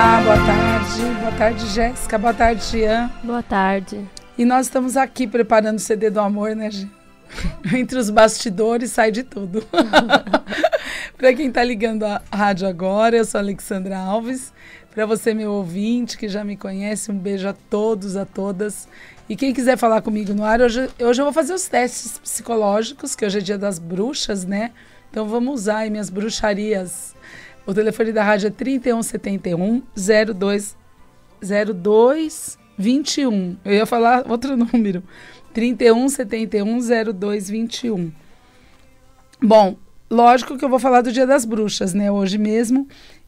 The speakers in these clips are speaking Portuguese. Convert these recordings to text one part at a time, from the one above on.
Olá, boa tarde. Boa tarde, Jéssica. Boa tarde, Ian. Boa tarde. E nós estamos aqui preparando o CD do amor, né, Gi? Entre os bastidores sai de tudo. Para quem está ligando a rádio agora, eu sou a Alexandra Alves. Para você, meu ouvinte, que já me conhece, um beijo a todos, a todas. E quem quiser falar comigo no ar, hoje, hoje eu vou fazer os testes psicológicos, que hoje é dia das bruxas, né? Então vamos usar aí minhas bruxarias o telefone da rádio é 3171 0221. Eu ia falar outro número. 3171-0221. Bom, lógico que eu vou falar do Dia das Bruxas, né? Hoje mesmo.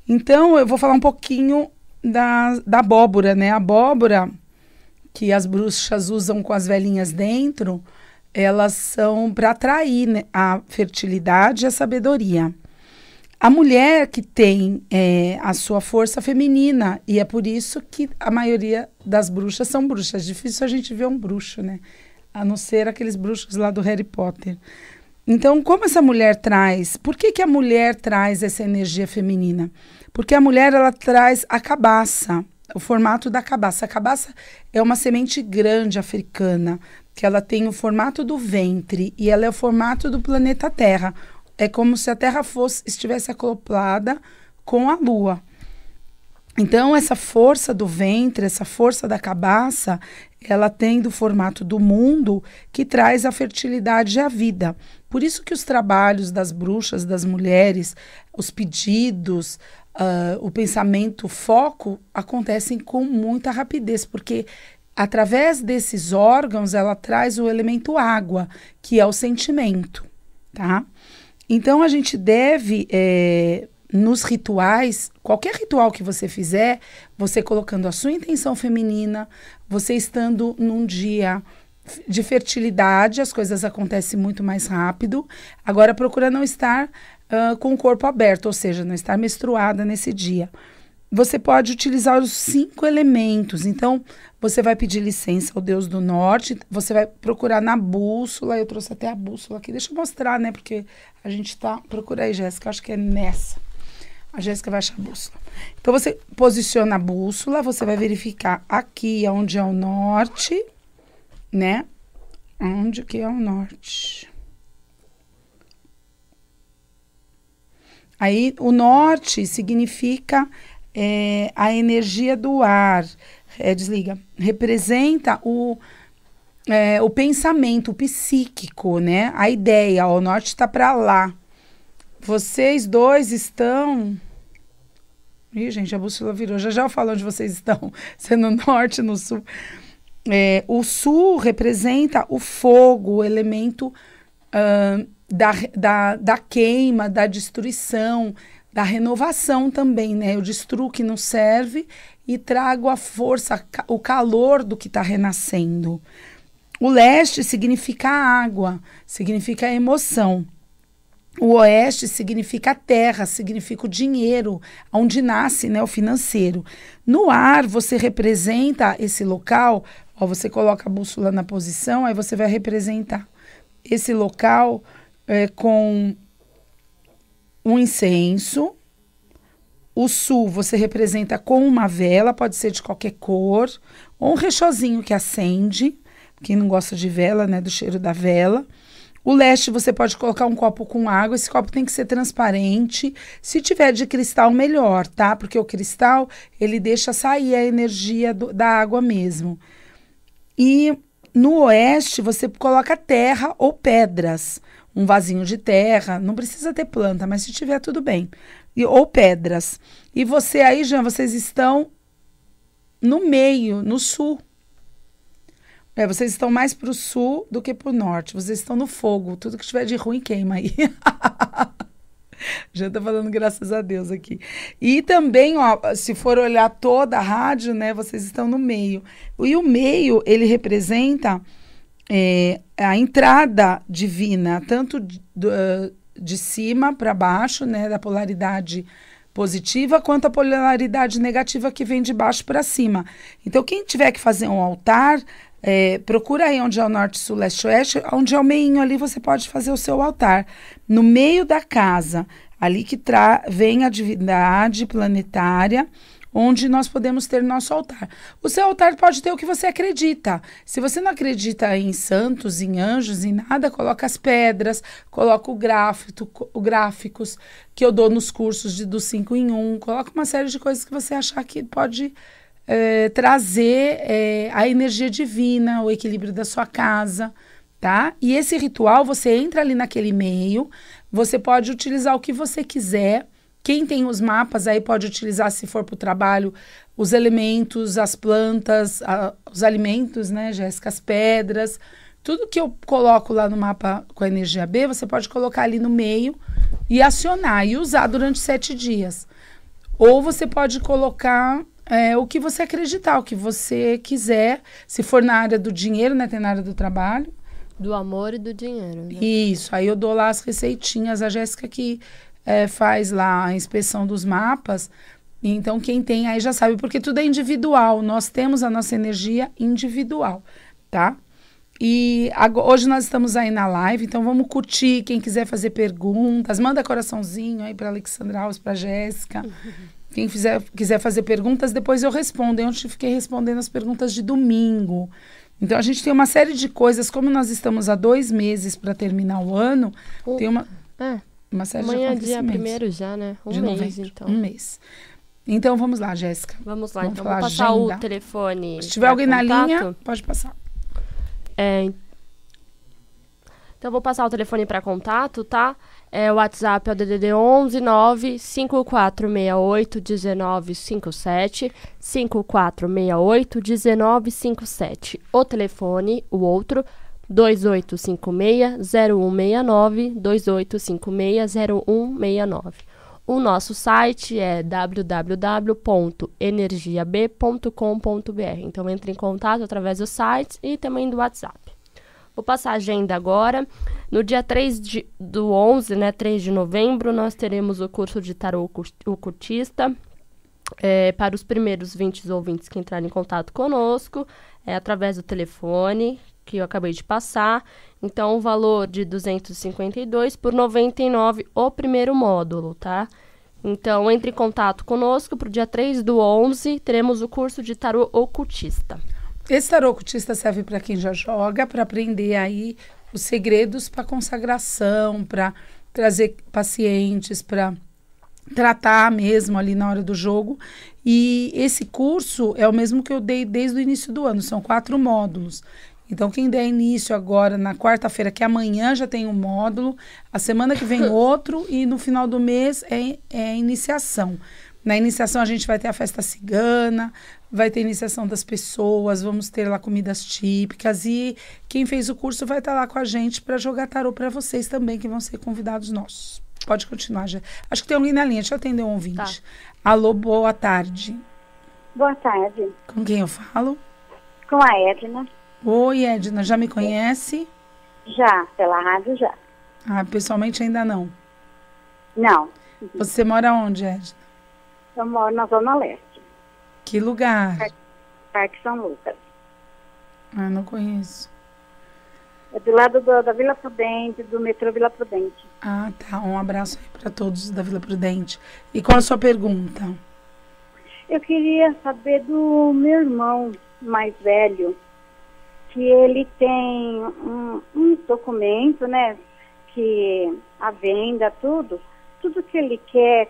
Então, eu vou falar um pouquinho da, da abóbora, né? A abóbora que as bruxas usam com as velhinhas dentro, elas são para atrair né? a fertilidade e a sabedoria a mulher que tem é, a sua força feminina, e é por isso que a maioria das bruxas são bruxas. É difícil a gente ver um bruxo, né? A não ser aqueles bruxos lá do Harry Potter. Então, como essa mulher traz? Por que, que a mulher traz essa energia feminina? Porque a mulher ela traz a cabaça, o formato da cabaça. A cabaça é uma semente grande africana, que ela tem o formato do ventre e ela é o formato do planeta Terra é como se a Terra fosse estivesse acoplada com a Lua. Então, essa força do ventre, essa força da cabaça, ela tem do formato do mundo que traz a fertilidade e a vida. Por isso que os trabalhos das bruxas, das mulheres, os pedidos, uh, o pensamento, o foco acontecem com muita rapidez, porque através desses órgãos ela traz o elemento água, que é o sentimento, tá? Então a gente deve, é, nos rituais, qualquer ritual que você fizer, você colocando a sua intenção feminina, você estando num dia de fertilidade, as coisas acontecem muito mais rápido. Agora procura não estar uh, com o corpo aberto, ou seja, não estar menstruada nesse dia você pode utilizar os cinco elementos. Então, você vai pedir licença ao Deus do Norte, você vai procurar na bússola. Eu trouxe até a bússola aqui, deixa eu mostrar, né? Porque a gente tá. Procura aí, Jéssica, acho que é nessa. A Jéssica vai achar a bússola. Então, você posiciona a bússola, você vai verificar aqui onde é o norte, né? Onde que é o norte? Aí, o norte significa é, a energia do ar, é, desliga, representa o, é, o pensamento o psíquico, né? A ideia, o norte está para lá. Vocês dois estão. Ih, gente, a bússola virou. Já já eu falo onde vocês estão. Se no norte, no sul. É, o sul representa o fogo, o elemento uh, da, da, da queima, da destruição, da renovação também, né? Eu destruo o que não serve e trago a força, o calor do que está renascendo. O leste significa água, significa emoção. O oeste significa terra, significa o dinheiro, onde nasce né, o financeiro. No ar, você representa esse local, ó, você coloca a bússola na posição, aí você vai representar esse local é, com um incenso. O sul você representa com uma vela, pode ser de qualquer cor, ou um rechozinho que acende, quem não gosta de vela, né, do cheiro da vela. O leste você pode colocar um copo com água, esse copo tem que ser transparente. Se tiver de cristal, melhor, tá? Porque o cristal, ele deixa sair a energia do, da água mesmo. E no oeste você coloca terra ou pedras um vasinho de terra, não precisa ter planta, mas se tiver tudo bem. E, ou pedras. E você aí, Jean, vocês estão no meio, no sul. É, vocês estão mais para o sul do que para o norte. Vocês estão no fogo. Tudo que tiver de ruim queima aí. Já está falando graças a Deus aqui. E também, ó, se for olhar toda a rádio, né, vocês estão no meio. E o meio, ele representa é, a entrada divina, tanto de, eh, de cima para baixo, né, da polaridade positiva, quanto a polaridade negativa que vem de baixo para cima. Então, quem tiver que fazer um altar, é, procura aí onde é o norte, sul, leste, oeste, onde é o meinho ali, você pode fazer o seu altar. No meio da casa, ali que tra vem a divindade planetária onde nós podemos ter nosso altar. O seu altar pode ter o que você acredita. Se você não acredita em santos, em anjos, em nada, coloca as pedras, coloca o gráfico, o gráficos que eu dou nos cursos de, dos cinco em um, coloca uma série de coisas que você achar que pode é, trazer é, a energia divina, o equilíbrio da sua casa. Tá? E esse ritual, você entra ali naquele meio, você pode utilizar o que você quiser, quem tem os mapas aí pode utilizar, se for para o trabalho, os elementos, as plantas, a, os alimentos, né, Jéssica? As pedras. Tudo que eu coloco lá no mapa com a energia B, você pode colocar ali no meio e acionar e usar durante sete dias. Ou você pode colocar é, o que você acreditar, o que você quiser. Se for na área do dinheiro, né? Tem na área do trabalho. Do amor e do dinheiro. Né? Isso. Aí eu dou lá as receitinhas. A Jéssica que é, faz lá a inspeção dos mapas. Então, quem tem aí já sabe, porque tudo é individual. Nós temos a nossa energia individual, tá? E agora, hoje nós estamos aí na live, então vamos curtir. Quem quiser fazer perguntas, manda coraçãozinho aí para Alexandra Alves, para Jéssica. Quem fizer, quiser fazer perguntas, depois eu respondo. Eu fiquei respondendo as perguntas de domingo. Então a gente tem uma série de coisas. Como nós estamos há dois meses para terminar o ano, uh, tem uma uma série Amanhã é de acontecimentos. Amanhã dia primeiro já, né? Um de mês, novembro, então. Um mês. Então vamos lá, Jéssica. Vamos lá, vamos então vou passar agenda. o telefone. Se tiver alguém contato. na linha, pode passar. É, então vou passar o telefone para contato, tá? É, o WhatsApp é o DDD 11 5468 1957 5468 1957. O telefone, o outro, 2856-0169, 2856-0169. O nosso site é www.energiab.com.br. Então entre em contato através do site e também do WhatsApp. Vou passar a agenda agora. No dia 3 de, do 11, né, 3 de novembro, nós teremos o curso de tarô ocultista. É, para os primeiros 20 ouvintes que entrarem em contato conosco, é através do telefone que eu acabei de passar. Então, o valor de 252 por 99 o primeiro módulo, tá? Então, entre em contato conosco para o dia 3 do 11, teremos o curso de tarô ocultista. Esse tarô ocultista serve para quem já joga, para aprender aí os segredos para consagração, para trazer pacientes, para tratar mesmo ali na hora do jogo. E esse curso é o mesmo que eu dei desde o início do ano, são quatro módulos. Então, quem der início agora na quarta-feira, que amanhã já tem um módulo, a semana que vem outro e no final do mês é, é iniciação. Na iniciação a gente vai ter a festa cigana, vai ter iniciação das pessoas, vamos ter lá comidas típicas e quem fez o curso vai estar tá lá com a gente para jogar tarô para vocês também que vão ser convidados nossos. Pode continuar, já. Acho que tem alguém na linha, deixa eu atender um ouvinte. Tá. Alô, boa tarde. Boa tarde. Com quem eu falo? Com a Edna. Oi, Edna, já me conhece? Já, pela rádio já. Ah, pessoalmente ainda não? Não. Você mora onde, Edna? Eu moro na Zona Leste. Que lugar? Parque, Parque São Lucas. Ah, não conheço. É do lado do, da Vila Prudente, do metrô Vila Prudente. Ah, tá. Um abraço aí para todos da Vila Prudente. E qual a sua pergunta? Eu queria saber do meu irmão mais velho que ele tem um, um documento, né, que a venda, tudo, tudo que ele quer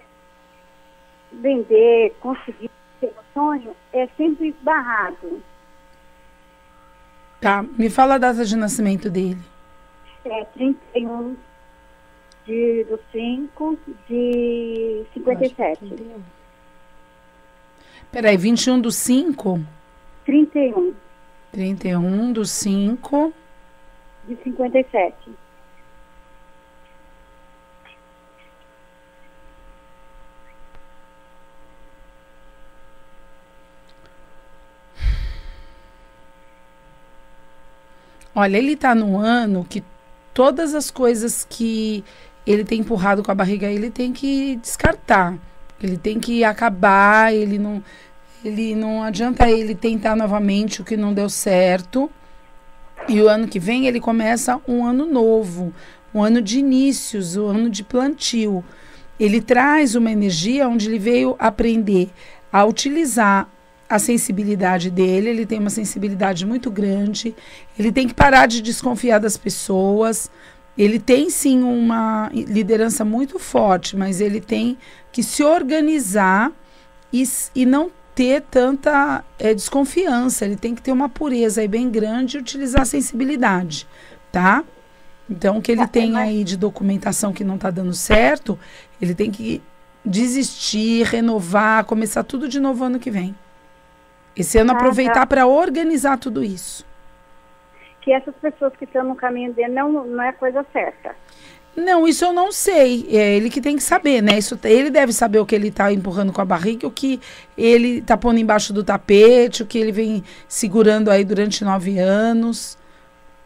vender, conseguir seu sonho, é sempre barrado. Tá, me fala a data de nascimento dele. É 31 de, 5 de 57. Peraí, 21 do 5? 31. 31 do 5. De 57. Olha, ele está no ano que todas as coisas que ele tem empurrado com a barriga, ele tem que descartar. Ele tem que acabar, ele não ele não adianta ele tentar novamente o que não deu certo. E o ano que vem ele começa um ano novo, um ano de inícios, um ano de plantio. Ele traz uma energia onde ele veio aprender a utilizar a sensibilidade dele, ele tem uma sensibilidade muito grande, ele tem que parar de desconfiar das pessoas. Ele tem sim uma liderança muito forte, mas ele tem que se organizar e, e não ter tanta é, desconfiança, ele tem que ter uma pureza aí bem grande e utilizar a sensibilidade, tá? Então, o que ele tá, tem né? aí de documentação que não está dando certo, ele tem que desistir, renovar, começar tudo de novo ano que vem. Esse ano ah, tá. aproveitar tá. para organizar tudo isso. Que essas pessoas que estão no caminho dele não, não é coisa certa. Não, isso eu não sei. É ele que tem que saber, né? Isso, ele deve saber o que ele está empurrando com a barriga, o que ele está pondo embaixo do tapete, o que ele vem segurando aí durante nove anos.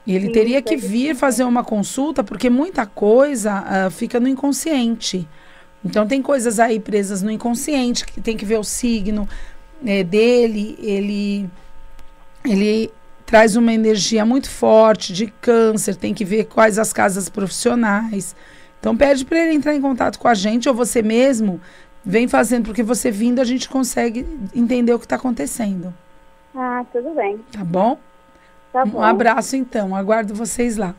Ele Sim, teria que é vir fazer uma consulta, porque muita coisa uh, fica no inconsciente. Então tem coisas aí presas no inconsciente, que tem que ver o signo né, dele, ele. Ele traz uma energia muito forte de câncer, tem que ver quais as casas profissionais. Então pede para ele entrar em contato com a gente ou você mesmo vem fazendo, porque você vindo a gente consegue entender o que está acontecendo. Ah, tudo bem. Tá bom? Tá bom. Um abraço então, aguardo vocês lá.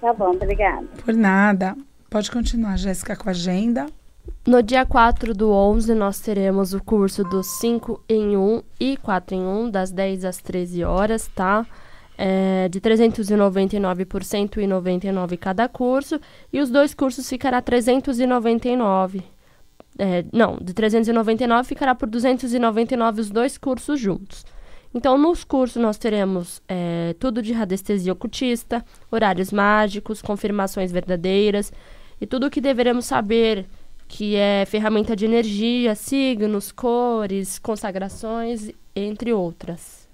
Tá bom, obrigada. Por nada. Pode continuar, Jéssica, com a agenda. No dia 4 do 11, nós teremos o curso dos 5 em 1 e 4 em 1, das 10 às 13 horas, tá? É, de 399 por 199 cada curso, e os dois cursos ficará 399. É, não, de 399 ficará por 299 os dois cursos juntos. Então, nos cursos nós teremos é, tudo de radiestesia ocultista, horários mágicos, confirmações verdadeiras e tudo o que deveremos saber que é ferramenta de energia, signos, cores, consagrações, entre outras.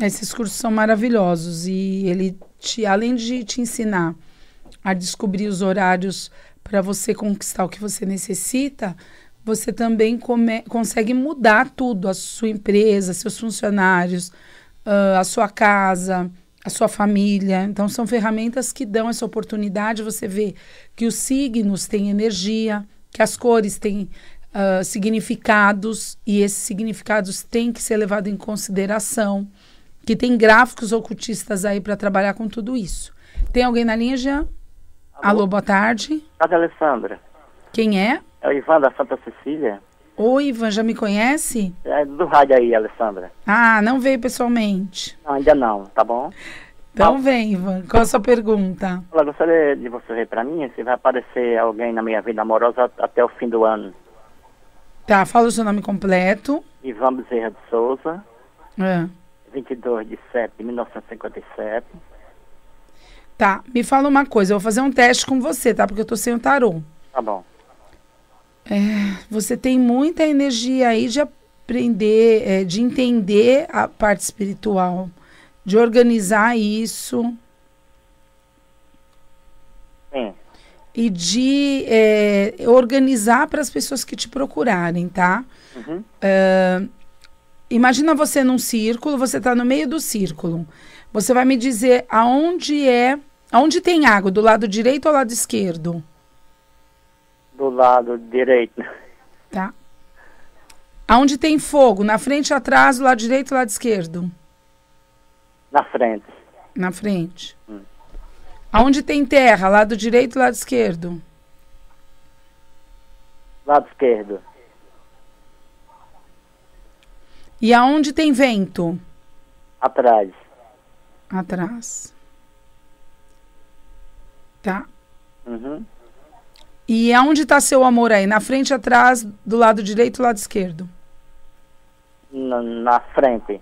Esses cursos são maravilhosos e ele te, além de te ensinar a descobrir os horários para você conquistar o que você necessita, você também come, consegue mudar tudo, a sua empresa, seus funcionários, uh, a sua casa, a sua família. Então são ferramentas que dão essa oportunidade, você vê que os signos têm energia, que as cores têm uh, significados e esses significados têm que ser levados em consideração, que tem gráficos ocultistas aí para trabalhar com tudo isso. Tem alguém na linha, Jean? Alô, Alô boa tarde. Obrigada, Alessandra. Quem é? É o Ivan da Santa Cecília. Oi, Ivan, já me conhece? É do rádio aí, Alessandra. Ah, não veio pessoalmente. Não, ainda não, tá bom? Então tá. vem, Ivan, qual a sua pergunta? Eu gostaria de você ver para mim se vai aparecer alguém na minha vida amorosa até o fim do ano. Tá, fala o seu nome completo. Ivan Bezerra de Souza. É. 22 de setembro de 1957. Tá, me fala uma coisa, eu vou fazer um teste com você, tá? Porque eu tô sem o tarô. Tá bom. É, você tem muita energia aí de aprender, é, de entender a parte espiritual de organizar isso. Sim. E de é, organizar para as pessoas que te procurarem, tá? Uhum. Uh, imagina você num círculo, você está no meio do círculo. Você vai me dizer aonde é, aonde tem água, do lado direito ou lado esquerdo? Do lado direito. Tá. Aonde tem fogo, na frente, atrás, do lado direito, lado esquerdo? Na frente. Na frente. Hum. Aonde tem terra? Lado direito, lado esquerdo? Lado esquerdo. E aonde tem vento? Atrás. Atrás. Tá. Uhum. E aonde está seu amor aí? Na frente, atrás, do lado direito, lado esquerdo? Na, na frente.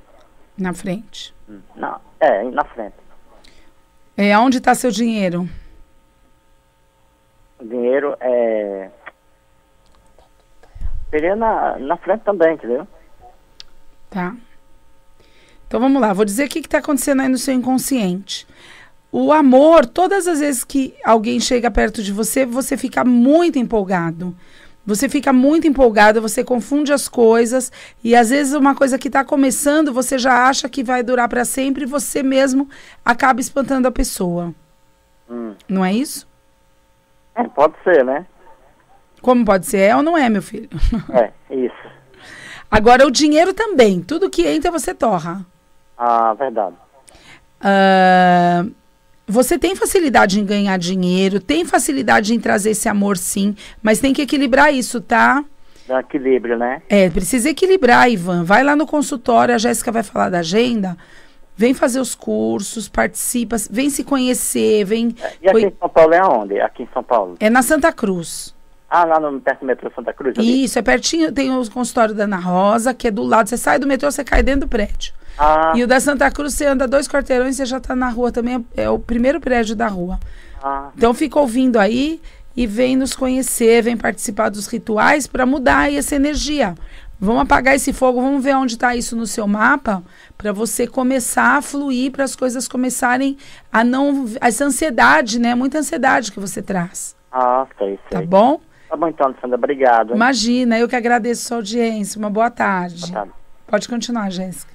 Na frente. Não, é, na frente. É, onde está seu dinheiro? O dinheiro é. Seria na, na frente também, entendeu? Tá. Então vamos lá, vou dizer o que está acontecendo aí no seu inconsciente. O amor, todas as vezes que alguém chega perto de você, você fica muito empolgado. Você fica muito empolgada, você confunde as coisas e às vezes uma coisa que está começando você já acha que vai durar para sempre e você mesmo acaba espantando a pessoa. Hum. Não é isso? É, pode ser, né? Como pode ser? É ou não é, meu filho? É, isso. Agora, o dinheiro também. Tudo que entra você torra. Ah, verdade. Uh, você tem facilidade em ganhar dinheiro, tem facilidade em trazer esse amor, sim, mas tem que equilibrar isso, tá? Dá equilíbrio, né? É, precisa equilibrar, Ivan. Vai lá no consultório, a Jéssica vai falar da agenda. Vem fazer os cursos, participa, vem se conhecer, vem. E aqui em São Paulo é onde? Aqui em São Paulo? É na Santa Cruz. Ah, lá no perto do metrô Santa Cruz? Ali? Isso, é pertinho, tem o consultório da Ana Rosa, que é do lado. Você sai do metrô, você cai dentro do prédio. Ah. E o da Santa Cruz, você anda dois quarteirões, você já está na rua também, é o primeiro prédio da rua. Ah. Então fica ouvindo aí e vem nos conhecer, vem participar dos rituais para mudar essa energia. Vamos apagar esse fogo, vamos ver onde está isso no seu mapa, para você começar a fluir, para as coisas começarem a não. Essa ansiedade, né? Muita ansiedade que você traz. Ah, sei, sei. Tá bom? Tá bom então, Alessandra, obrigado. Imagina, eu que agradeço a sua audiência. Uma boa tarde. Boa tarde. Pode continuar, Jéssica.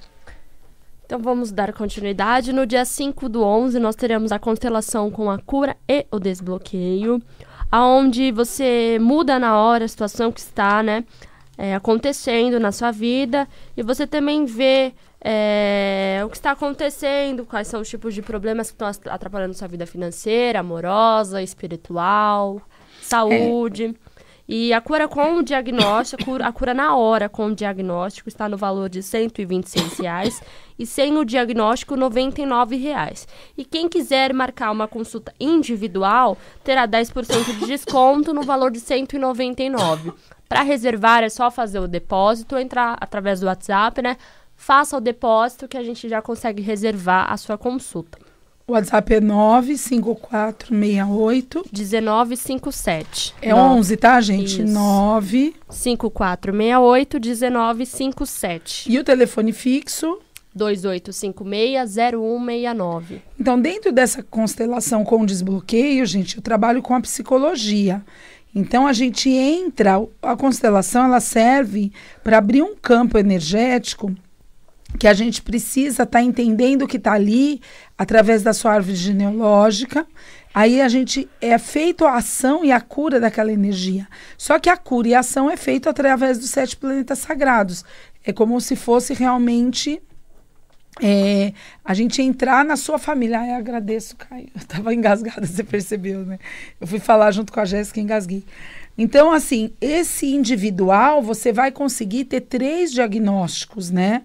Então vamos dar continuidade. No dia 5 do 11, nós teremos a constelação com a cura e o desbloqueio, aonde você muda na hora a situação que está né, é, acontecendo na sua vida e você também vê é, o que está acontecendo, quais são os tipos de problemas que estão atrapalhando sua vida financeira, amorosa, espiritual, é. saúde. É. E a cura com o diagnóstico, a cura na hora com o diagnóstico está no valor de R$ 126,00 e sem o diagnóstico R$ 99,00. E quem quiser marcar uma consulta individual terá 10% de desconto no valor de R$ 199,00. Para reservar é só fazer o depósito, entrar através do WhatsApp, né? Faça o depósito que a gente já consegue reservar a sua consulta. O WhatsApp é 95468 1957. É 11, tá, gente? 954681957 1957. E o telefone fixo? 2856-0169. Então, dentro dessa constelação com desbloqueio, gente, eu trabalho com a psicologia. Então, a gente entra, a constelação ela serve para abrir um campo energético que a gente precisa estar tá entendendo o que está ali através da sua árvore genealógica. Aí a gente é feito a ação e a cura daquela energia. Só que a cura e a ação é feito através dos sete planetas sagrados. É como se fosse realmente é, a gente entrar na sua família. Ai, agradeço, Caio. Eu estava engasgada, você percebeu, né? Eu fui falar junto com a Jéssica e engasguei. Então, assim, esse individual, você vai conseguir ter três diagnósticos, né?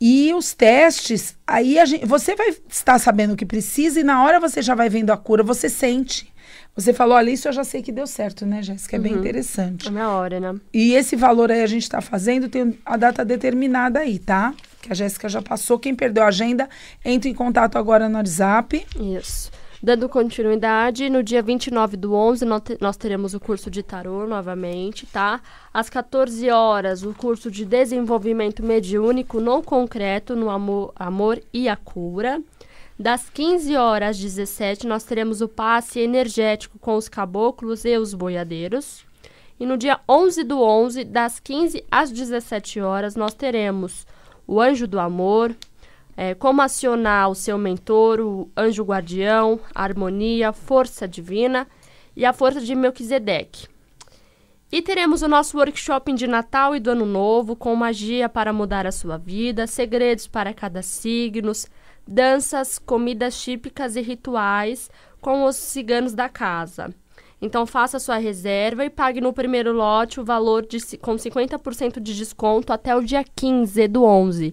E os testes, aí gente, você vai estar sabendo o que precisa e na hora você já vai vendo a cura, você sente. Você falou, olha, isso eu já sei que deu certo, né, Jéssica? É uhum. bem interessante. É na hora, né? E esse valor aí a gente está fazendo, tem a data determinada aí, tá? Que a Jéssica já passou. Quem perdeu a agenda, entre em contato agora no WhatsApp. Isso. Dando continuidade, no dia 29 do 11 nós teremos o curso de tarô novamente, tá? Às 14 horas, o curso de desenvolvimento mediúnico no concreto, no amor, amor e a cura. Das 15 horas às 17 nós teremos o passe energético com os caboclos e os boiadeiros. E no dia 11 do 11, das 15 às 17 horas, nós teremos o Anjo do Amor, é, como acionar o seu mentor, o anjo guardião, a harmonia, força divina e a força de Melquisedeque. E teremos o nosso workshop de Natal e do Ano Novo, com magia para mudar a sua vida, segredos para cada signos, danças, comidas típicas e rituais com os ciganos da casa. Então faça sua reserva e pague no primeiro lote o valor de, com 50% de desconto até o dia 15 do 11.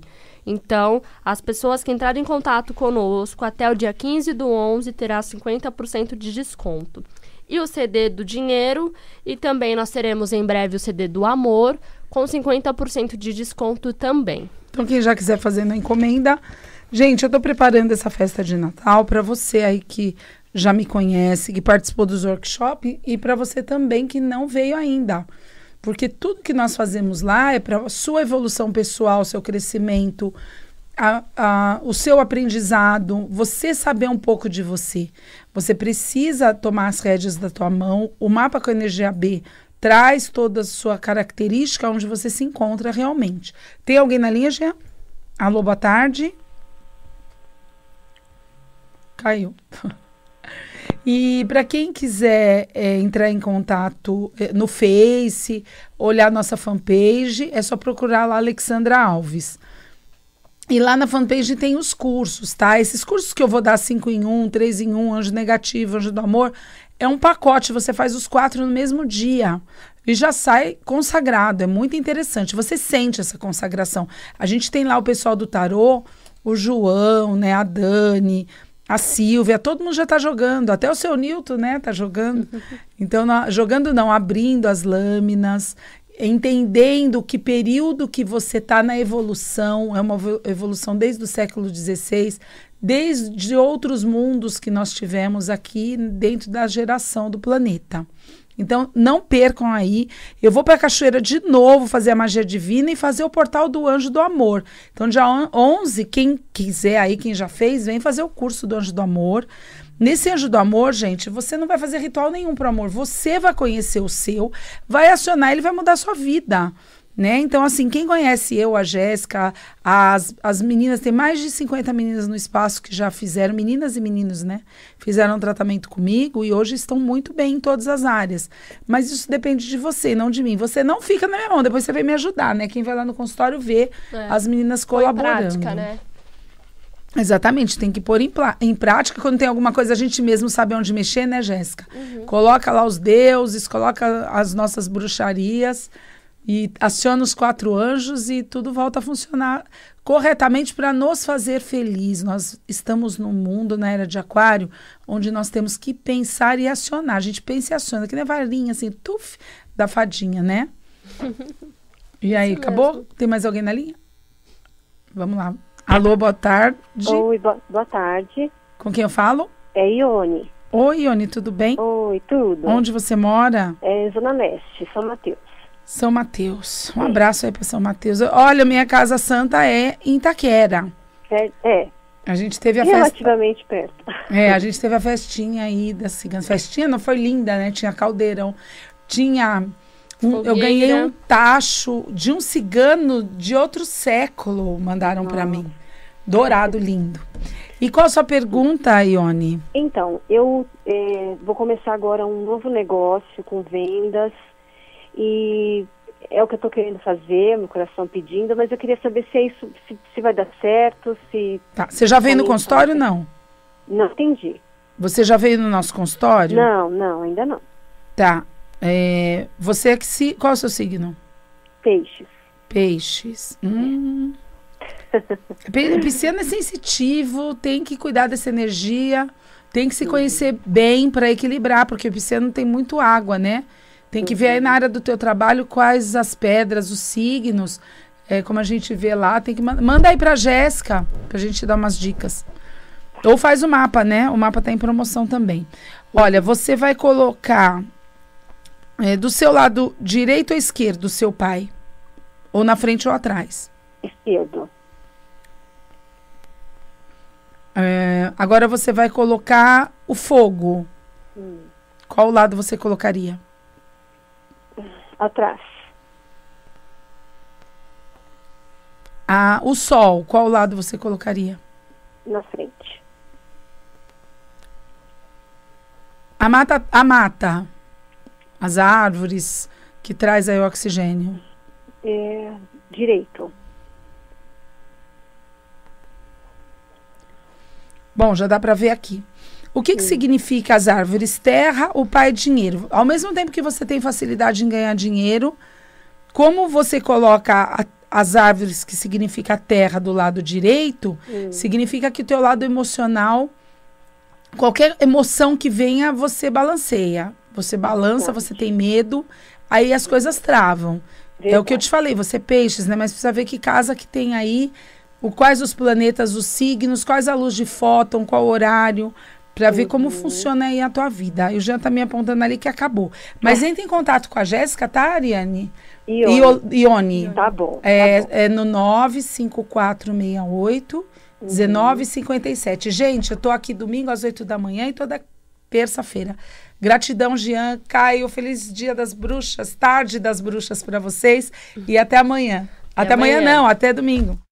Então, as pessoas que entrarem em contato conosco até o dia 15 do 11 terá 50% de desconto. E o CD do Dinheiro, e também nós teremos em breve o CD do Amor, com 50% de desconto também. Então, quem já quiser fazer na encomenda, gente, eu estou preparando essa festa de Natal para você aí que já me conhece, que participou dos workshops, e para você também que não veio ainda. Porque tudo que nós fazemos lá é para sua evolução pessoal, seu crescimento, a, a, o seu aprendizado, você saber um pouco de você. Você precisa tomar as rédeas da tua mão. O mapa com a energia B traz toda a sua característica onde você se encontra realmente. Tem alguém na linha, Jean? Alô, boa tarde. Caiu. E para quem quiser é, entrar em contato é, no Face, olhar nossa fanpage, é só procurar lá Alexandra Alves. E lá na fanpage tem os cursos, tá? Esses cursos que eu vou dar 5 em 1, um, 3 em 1, um, Anjo Negativo, Anjo do Amor, é um pacote, você faz os quatro no mesmo dia. E já sai consagrado, é muito interessante. Você sente essa consagração. A gente tem lá o pessoal do tarô, o João, né, a Dani, a Silvia, todo mundo já está jogando, até o seu Nilton, né, Está jogando. Então, na, jogando não, abrindo as lâminas, entendendo que período que você está na evolução, é uma evolução desde o século XVI, desde outros mundos que nós tivemos aqui dentro da geração do planeta. Então, não percam aí. Eu vou para a Cachoeira de novo fazer a magia divina e fazer o portal do Anjo do Amor. Então, dia 11, quem quiser aí, quem já fez, vem fazer o curso do Anjo do Amor. Nesse anjo do amor, gente, você não vai fazer ritual nenhum pro amor. Você vai conhecer o seu, vai acionar, ele vai mudar a sua vida. Né? Então, assim, quem conhece eu, a Jéssica, as, as meninas, tem mais de 50 meninas no espaço que já fizeram, meninas e meninos, né? Fizeram tratamento comigo e hoje estão muito bem em todas as áreas. Mas isso depende de você, não de mim. Você não fica na minha mão, depois você vem me ajudar, né? Quem vai lá no consultório vê é. as meninas colaborando. prática, né? Exatamente, tem que pôr em, em, prática. Quando tem alguma coisa, a gente mesmo sabe onde mexer, né, Jéssica? Uhum. Coloca lá os deuses, coloca as nossas bruxarias e aciona os quatro anjos e tudo volta a funcionar corretamente para nos fazer feliz. Nós estamos num mundo, na era de aquário, onde nós temos que pensar e acionar. A gente pensa e aciona, que nem varinha, assim, tuf, da fadinha, né? E aí, Isso acabou? Mesmo. Tem mais alguém na linha? Vamos lá. Alô, boa tarde. Oi, boa tarde. Com quem eu falo? É Ione. Oi, Ione, tudo bem? Oi, tudo. Onde você mora? É Zona Leste, São Mateus. São Mateus. Um abraço aí para São Mateus. Olha, minha casa santa é em Itaquera. É. é. A gente teve a Relativamente festa. perto. É, a gente teve a festinha aí das ciganas. Festinha não foi linda, né? Tinha caldeirão. Tinha. Um, eu ganhei um tacho de um cigano de outro século, mandaram para mim. Dourado, lindo. E qual a sua pergunta, Ione? Então, eu eh, vou começar agora um novo negócio com vendas e é o que eu estou querendo fazer, meu coração pedindo, mas eu queria saber se é isso, se, se vai dar certo, se. Tá. Você já veio no consultório ou tá. não? Não, entendi. Você já veio no nosso consultório? Não, não, ainda não. Tá. É, você é que se. Qual é o seu signo? Peixes. Peixes. Hum. Pisciano é sensitivo, tem que cuidar dessa energia, tem que se conhecer bem para equilibrar, porque o pisciano tem muito água, né? Tem que ver aí na área do teu trabalho quais as pedras, os signos, é, como a gente vê lá. Tem que manda, manda aí pra Jéssica, pra gente dar umas dicas. Ou faz o mapa, né? O mapa tá em promoção também. Olha, você vai colocar é, do seu lado direito ou esquerdo o seu pai? Ou na frente ou atrás? Esquerdo. É, agora você vai colocar o fogo. Hum. Qual lado você colocaria? atrás. Ah, o sol, qual lado você colocaria? Na frente. A mata, a mata, as árvores que traz aí o oxigênio. É, direito. Bom, já dá para ver aqui. O que, que significa as árvores? Terra, o pai, dinheiro. Ao mesmo tempo que você tem facilidade em ganhar dinheiro, como você coloca a, as árvores, que significa terra, do lado direito, hum. significa que o teu lado emocional, qualquer emoção que venha, você balanceia. Você balança, você tem medo, aí as coisas travam. Verdade. É o que eu te falei, você é peixes, né? Mas precisa ver que casa que tem aí, o, quais os planetas, os signos, quais a luz de fóton, qual horário, para ver como uhum. funciona aí a tua vida. E o Jean tá me apontando ali que acabou. Mas ah. entra em contato com a Jéssica, tá, Ariane? Ione. Ione. Tá bom. Tá é, bom. é no 95468 uhum. Gente, eu tô aqui domingo às 8 da manhã e toda terça-feira. Gratidão, Jean, Caio. Feliz dia das bruxas, tarde das bruxas para vocês. E até amanhã. Até, até amanhã, amanhã não, até domingo.